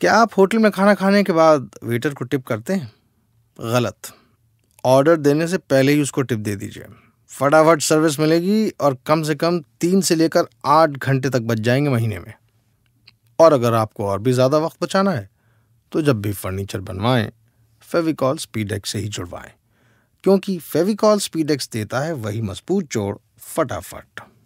क्या आप होटल में खाना खाने के बाद वेटर को टिप करते हैं गलत ऑर्डर देने से पहले ही उसको टिप दे दीजिए फटाफट सर्विस मिलेगी और कम से कम तीन से लेकर आठ घंटे तक बच जाएंगे महीने में और अगर आपको और भी ज़्यादा वक्त बचाना है तो जब भी फर्नीचर बनवाएं फेविकॉल स्पीडेक्स से ही जुड़वाएं क्योंकि फेविकॉल स्पीडेक्स देता है वही मजबूत जोड़ फटाफट